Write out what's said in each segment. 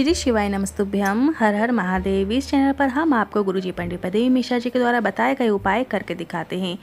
श्री शिवाय नमस्तुभ्यम हर हर महादेव इस चैनल पर हम आपको गुरुजी पंडित प्रदेव मिश्रा जी के द्वारा बताए गए उपाय करके दिखाते हैं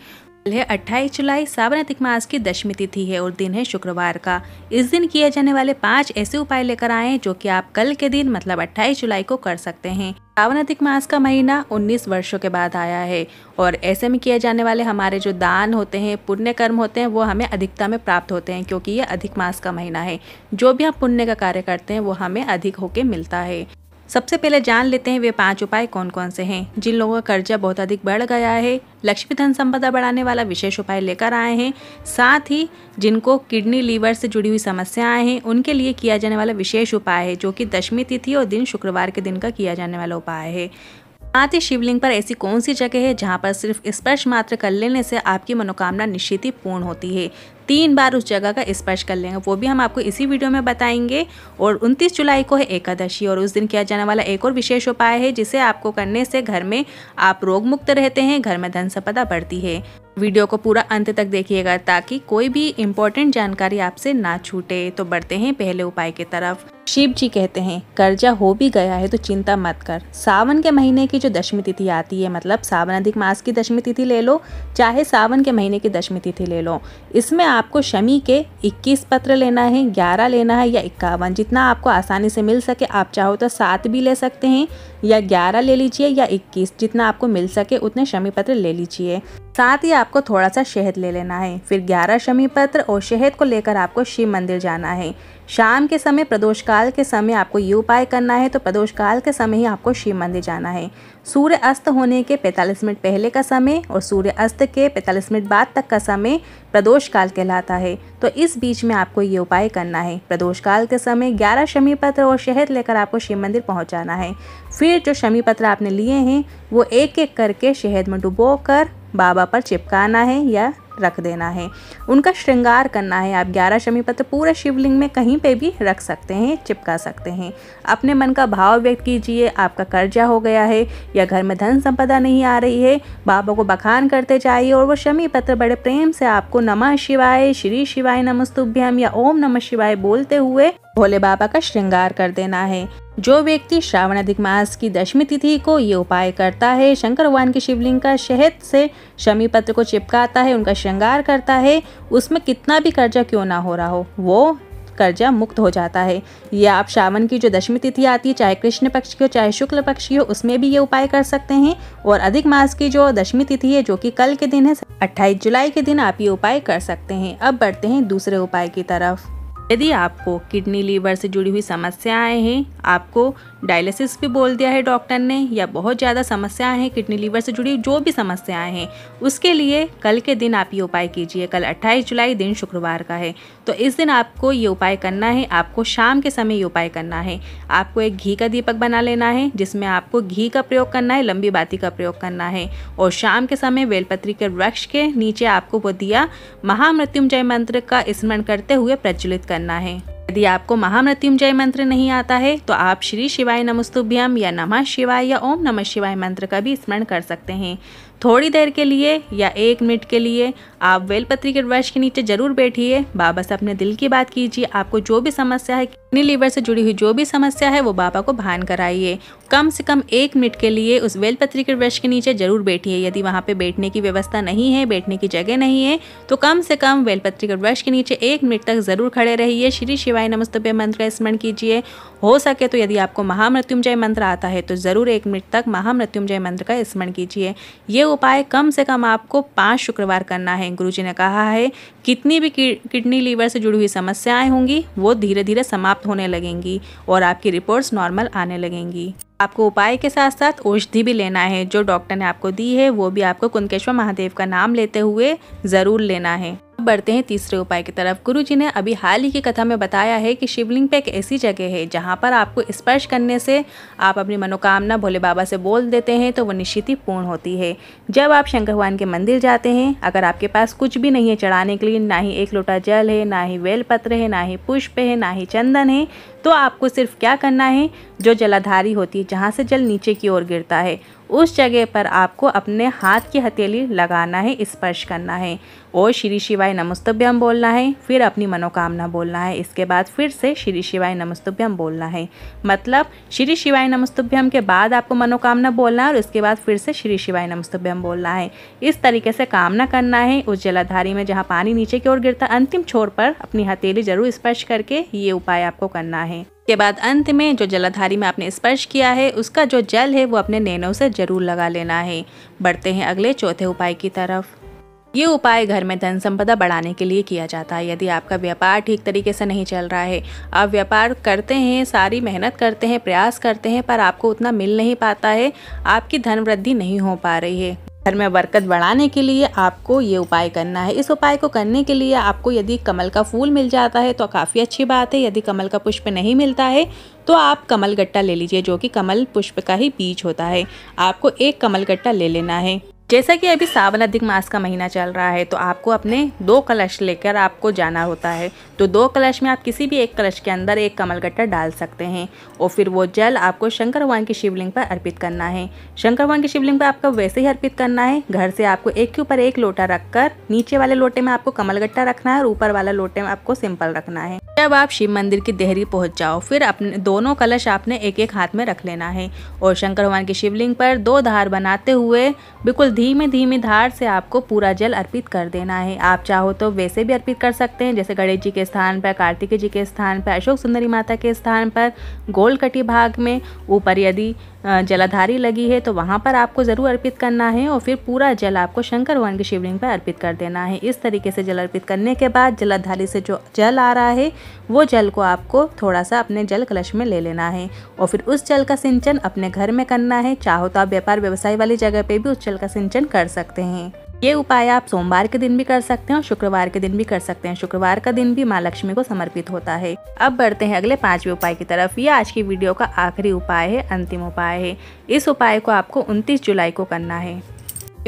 है 28 जुलाई सावन अधिक मास की दशमी तिथि है और दिन है शुक्रवार का इस दिन किए जाने वाले पांच ऐसे उपाय लेकर आए जो कि आप कल के दिन मतलब 28 जुलाई को कर सकते हैं सावन अधिक मास का महीना 19 वर्षों के बाद आया है और ऐसे में किए जाने वाले हमारे जो दान होते हैं पुण्य कर्म होते हैं वो हमें अधिकता में प्राप्त होते हैं क्योंकि ये अधिक मास का महीना है जो भी हम पुण्य का कार्य करते हैं वो हमें अधिक होके मिलता है सबसे पहले जान लेते हैं वे पांच उपाय कौन कौन से हैं जिन लोगों का कर्जा बहुत अधिक बढ़ गया है लक्ष्मी धन संपदा बढ़ाने वाला विशेष उपाय लेकर आए हैं साथ ही जिनको किडनी लीवर से जुड़ी हुई समस्याएं हैं उनके लिए किया जाने वाला विशेष उपाय है जो कि दशमी तिथि और दिन शुक्रवार के दिन का किया जाने वाला उपाय है साथ ही शिवलिंग पर ऐसी कौन सी जगह है जहाँ पर सिर्फ स्पर्श मात्र कर लेने से आपकी मनोकामना निश्चित ही पूर्ण होती है तीन बार उस जगह का स्पर्श कर लेंगे वो भी हम आपको इसी वीडियो में बताएंगे और 29 जुलाई को है एकादशी और उस दिन किया जाने वाला एक और विशेष उपाय है जिसे आपको करने से घर में आप रोग मुक्त रहते हैं घर में धन संपदा बढ़ती है वीडियो को पूरा अंत तक देखिएगा ताकि कोई भी इम्पोर्टेंट जानकारी आपसे ना छूटे तो बढ़ते हैं पहले उपाय की तरफ शिव जी कहते हैं कर्जा हो भी गया है तो चिंता मत कर सावन के महीने की जो दशमी तिथि आती है मतलब सावन अधिक मास की दशमी तिथि ले लो चाहे सावन के महीने की दशमी तिथि ले लो इसमें आपको शमी के 21 पत्र लेना है 11 लेना है या इक्यावन जितना आपको आसानी से मिल सके आप चाहो तो सात भी ले सकते हैं या ग्यारह ले लीजिए या इक्कीस जितना आपको मिल सके उतने शमी पत्र ले लीजिए साथ ही आपको थोड़ा सा शहद ले लेना है फिर ग्यारह शमी पत्र और शहद को लेकर आपको शिव मंदिर जाना है शाम के समय प्रदोष काल के समय आपको ये उपाय करना है तो प्रदोष काल के समय ही आपको शिव मंदिर जाना है सूर्य अस्त होने के 45 मिनट पहले का समय और सूर्य अस्त के 45 मिनट बाद तक का समय प्रदोष काल कहलाता है तो इस बीच में आपको ये उपाय करना है प्रदोष काल के समय ग्यारह शमी पत्र और शहद लेकर आपको शिव मंदिर पहुँचाना है फिर जो शमी पत्र आपने लिए हैं वो एक एक करके शहद में डुबो कर बाबा पर चिपकाना है या रख देना है उनका श्रृंगार करना है आप ग्यारह शमी पत्र पूरे शिवलिंग में कहीं पे भी रख सकते हैं चिपका सकते हैं अपने मन का भाव व्यक्त कीजिए आपका कर्जा हो गया है या घर में धन संपदा नहीं आ रही है बाबा को बखान करते जाइए और वो शमी पत्र बड़े प्रेम से आपको नमः शिवाय श्री शिवाय नमस्तुभ्यम या ओम नमः शिवाय बोलते हुए भोले बाबा का श्रृंगार कर देना है जो व्यक्ति श्रावण अधिक मास की दशमी तिथि को ये उपाय करता है शंकर भगवान के शिवलिंग का शहद से शमी पत्र को चिपकाता है उनका श्रृंगार करता है उसमें कितना भी कर्जा क्यों ना हो रहा हो वो कर्जा मुक्त हो जाता है ये आप श्रावण की जो दशमी तिथि आती है चाहे कृष्ण पक्ष की हो चाहे शुक्ल पक्ष की हो उसमें भी ये उपाय कर सकते हैं और अधिक मास की जो दशमी तिथि है जो कि कल के दिन है अट्ठाईस जुलाई के दिन आप ये उपाय कर सकते हैं अब बढ़ते हैं दूसरे उपाय की तरफ यदि आपको किडनी लीवर से जुड़ी हुई समस्याएं हैं आपको डायलिसिस भी बोल दिया है डॉक्टर ने या बहुत ज़्यादा समस्याएं हैं किडनी लीवर से जुड़ी जो भी समस्याएं हैं उसके लिए कल के दिन आप ये उपाय कीजिए कल 28 जुलाई दिन शुक्रवार का है तो इस दिन आपको ये उपाय करना है आपको शाम के समय ये उपाय करना है आपको एक घी का दीपक बना लेना है जिसमें आपको घी का प्रयोग करना है लंबी बाती का प्रयोग करना है और शाम के समय बेलपत्री के वृक्ष के नीचे आपको वो दिया महामृत्युंजय मंत्र का स्मरण करते हुए प्रज्वलित करना करना है यदि आपको महामृत्युंजय मंत्र नहीं आता है तो आप श्री शिवाय नमस्तुभ्यम या नमः शिवाय या ओम नमः शिवाय मंत्र का भी स्मरण कर सकते हैं थोड़ी देर के लिए या एक मिनट के लिए आप बेलपत्री के वृक्ष के नीचे जरूर बैठिए बाबा से अपने दिल की बात कीजिए आपको जो भी समस्या है किडनी लीवर से जुड़ी हुई जो भी समस्या है वो बाबा को भान कराइए कम से कम एक मिनट के लिए उस बेलपत्री के वृक्ष के नीचे जरूर बैठिए यदि वहाँ पे बैठने की व्यवस्था नहीं है बैठने की जगह नहीं है तो कम से कम बेलपत्री के वृक्ष के नीचे एक मिनट तक जरूर खड़े रहिए श्री शिवाय नमस्तभ्य मंत्र का स्मरण कीजिए हो सके तो यदि आपको महामृत्युंजय मंत्र आता है तो ज़रूर एक मिनट तक महामृत्युंजय मंत्र का स्मरण कीजिए ये उपाय कम से कम आपको पाँच शुक्रवार करना है गुरुजी ने कहा है कितनी भी किडनी लीवर से जुड़ी हुई समस्याएं होंगी वो धीरे धीरे समाप्त होने लगेंगी और आपकी रिपोर्ट्स नॉर्मल आने लगेंगी आपको उपाय के साथ साथ औषधि भी लेना है जो डॉक्टर ने आपको दी है वो भी आपको कुंकेश्वर महादेव का नाम लेते हुए ज़रूर लेना है बढ़ते हैं तीसरे उपाय की तरफ गुरु जी ने अभी हाल ही की कथा में बताया है कि शिवलिंग पे एक ऐसी जगह है जहाँ पर आपको स्पर्श करने से आप अपनी मनोकामना भोले बाबा से बोल देते हैं तो वो निश्चित ही पूर्ण होती है जब आप शंकर भगवान के मंदिर जाते हैं अगर आपके पास कुछ भी नहीं है चढ़ाने के लिए ना ही एक लोटा जल है ना ही बेलपत्र है ना ही पुष्प है ना ही चंदन है तो आपको सिर्फ क्या करना है जो जलाधारी होती है जहाँ से जल नीचे की ओर गिरता है उस जगह पर आपको अपने हाथ की हथेली लगाना है स्पर्श करना है और श्री शिवाय नमस्तभ्यम बोलना है फिर अपनी मनोकामना बोलना है इसके बाद फिर से श्री शिवाय नमस्तभ्यम बोलना है मतलब श्री शिवाय नमस्तभ्यम के बाद आपको मनोकामना बोलना है और इसके बाद फिर से श्री शिवाय नमस्तभ्यम बोलना है इस तरीके से कामना करना है उस जलाधारी में जहाँ पानी नीचे की ओर गिरता अंतिम छोर पर अपनी हथेली जरूर स्पर्श करके ये उपाय आपको करना है के बाद अंत में जो जलाधारी में आपने स्पर्श किया है उसका जो जल है वो अपने नैनों से जरूर लगा लेना है बढ़ते हैं अगले चौथे उपाय की तरफ ये उपाय घर में धन संपदा बढ़ाने के लिए किया जाता है यदि आपका व्यापार ठीक तरीके से नहीं चल रहा है आप व्यापार करते हैं सारी मेहनत करते हैं प्रयास करते हैं पर आपको उतना मिल नहीं पाता है आपकी धन वृद्धि नहीं हो पा रही है घर में बरकत बढ़ाने के लिए आपको ये उपाय करना है इस उपाय को करने के लिए आपको यदि कमल का फूल मिल जाता है तो काफ़ी अच्छी बात है यदि कमल का पुष्प नहीं मिलता है तो आप कमल गट्टा ले लीजिए जो कि कमल पुष्प का ही बीज होता है आपको एक कमल गट्टा ले लेना है जैसा कि अभी सावन अधिक मास का महीना चल रहा है तो आपको अपने दो कलश लेकर आपको जाना होता है तो दो कलश में आप किसी भी एक कलश के अंदर एक कमल गट्टा डाल सकते हैं और फिर वो जल आपको शंकर भगवान के शिवलिंग पर अर्पित करना है शंकर भगवान के शिवलिंग पर आपको वैसे ही अर्पित करना है घर से आपको एक के ऊपर एक लोटा रखकर नीचे वाले लोटे में आपको कमल गट्टा रखना है और ऊपर वाला लोटे में आपको सिंपल रखना है जब आप शिव मंदिर की देहरी पहुंच जाओ फिर अपने दोनों कलश आपने एक एक हाथ में रख लेना है और शंकर भगवान के शिवलिंग पर दो धार बनाते हुए बिल्कुल धीमे धीमे धार से आपको पूरा जल अर्पित कर देना है आप चाहो तो वैसे भी अर्पित कर सकते हैं जैसे गणेश जी के स्थान पर कार्तिक जी के स्थान पर अशोक सुंदरी माता के स्थान पर गोलकटी भाग में ऊपर यदि जलाधारी लगी है तो वहाँ पर आपको ज़रूर अर्पित करना है और फिर पूरा जल आपको शंकर भगवान के शिवलिंग पर अर्पित कर देना है इस तरीके से जल अर्पित करने के बाद जलाधारी से जो जल आ रहा है वो जल को आपको थोड़ा सा अपने जल कलश में ले लेना है और फिर उस जल का सिंचन अपने घर में करना है चाहो तो आप व्यापार व्यवसाय वाली जगह पे भी उस जल का सिंचन कर सकते हैं ये उपाय आप सोमवार के दिन भी कर सकते हैं और शुक्रवार के दिन भी कर सकते हैं शुक्रवार का दिन भी माँ लक्ष्मी को समर्पित होता है अब बढ़ते हैं अगले पांचवें उपाय की तरफ ये आज की वीडियो का आखिरी उपाय है अंतिम उपाय है इस उपाय को आपको 29 जुलाई को करना है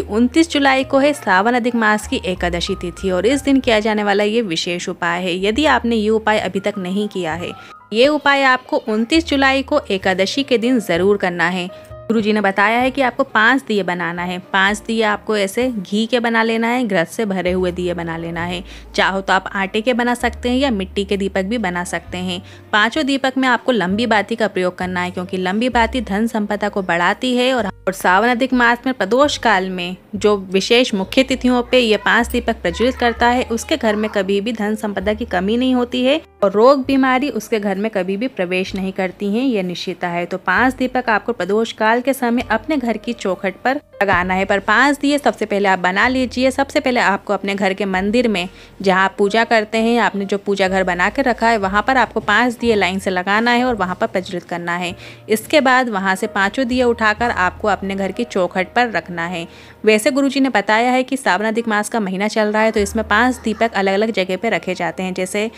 उनतीस जुलाई को है सावन अधिक मास की एकादशी तिथि और इस दिन किया जाने वाला ये विशेष उपाय है यदि आपने ये उपाय अभी तक नहीं किया है ये उपाय आपको 29 जुलाई को एकादशी के दिन जरूर करना है गुरु जी ने बताया है कि आपको पांच दिए बनाना है पांच दिए आपको ऐसे घी के बना लेना है ग्रस से भरे हुए दिए बना लेना है चाहो तो आप आटे के बना सकते हैं या मिट्टी के दीपक भी बना सकते हैं पांचों दीपक में आपको लंबी बाती का प्रयोग करना है क्योंकि लंबी बाती धन संपदा को बढ़ाती है और और सावन अधिक मास में प्रदोष काल में जो विशेष मुख्य तिथियों पे ये पांच दीपक प्रज्वलित करता है उसके घर में कभी भी धन संपदा की कमी नहीं होती है और रोग बीमारी उसके घर में कभी भी प्रवेश नहीं करती है यह निश्चिता है तो पांच दीपक आपको प्रदोष काल इस्तेमाल के समय अपने घर की चौखट पर लगाना है पर पांच दिए सबसे पहले आप बना लीजिए सबसे पहले आपको अपने घर के मंदिर में जहाँ आप पूजा करते हैं आपने जो पूजा घर बना कर रखा है वहाँ पर आपको पांच दिए लाइन से लगाना है और वहाँ पर प्रज्वलित करना है इसके बाद वहाँ से पाँचों दिए उठाकर आपको अपने घर की चौखट पर रखना है वैसे गुरु ने बताया है कि सावनाधिक मास का महीना चल रहा है तो इसमें पाँच दीपक अलग अलग जगह पर रखे जाते हैं जैसे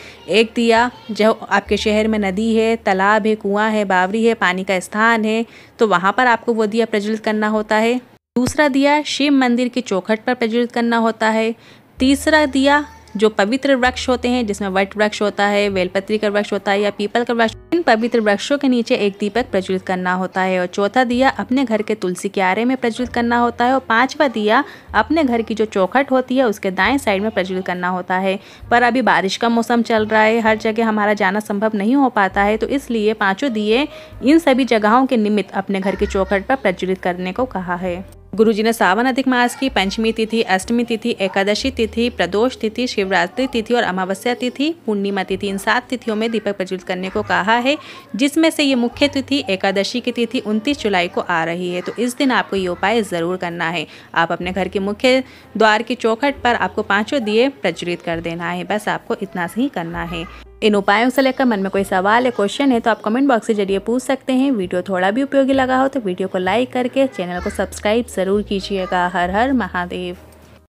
एक दिया जो आपके शहर में नदी है तालाब है कुआँ है बावरी है पानी का स्थान है तो वहाँ पर आपको वो दिया प्रज्वलित करना होता है दूसरा दिया शिव मंदिर के चौखट पर प्रज्वलित करना होता है तीसरा दिया जो पवित्र वृक्ष होते हैं जिसमें वट वृक्ष होता है वेलपत्री का वृक्ष होता है या पीपल का वृक्ष इन पवित्र वृक्षों के नीचे एक दीपक प्रज्वलित करना होता है और चौथा दिया अपने घर के तुलसी क्यारे में प्रज्वलित करना होता है और पांचवा दिया अपने घर की जो चौखट होती है उसके दाएं साइड में प्रज्वलित करना होता है पर अभी बारिश का मौसम चल रहा है हर जगह हमारा जाना संभव नहीं हो पाता है तो इसलिए पाँचों दिए इन सभी जगहों के निमित्त अपने घर की चौखट पर प्रज्वलित करने को कहा है गुरुजी ने सावन अधिक मास की पंचमी तिथि अष्टमी तिथि एकादशी तिथि प्रदोष तिथि शिवरात्रि तिथि और अमावस्या तिथि पूर्णिमा तिथि इन सात तिथियों में दीपक प्रज्वलित करने को कहा है जिसमें से ये मुख्य तिथि एकादशी की तिथि उनतीस जुलाई को आ रही है तो इस दिन आपको ये उपाय ज़रूर करना है आप अपने घर के मुख्य द्वार की चौखट पर आपको पाँचों दिए प्रज्वलित कर देना है बस आपको इतना ही करना है इन उपायों से लेकर मन में कोई सवाल या क्वेश्चन है तो आप कमेंट बॉक्स के जरिए पूछ सकते हैं वीडियो थोड़ा भी उपयोगी लगा हो तो वीडियो को लाइक करके चैनल को सब्सक्राइब ज़रूर कीजिएगा हर हर महादेव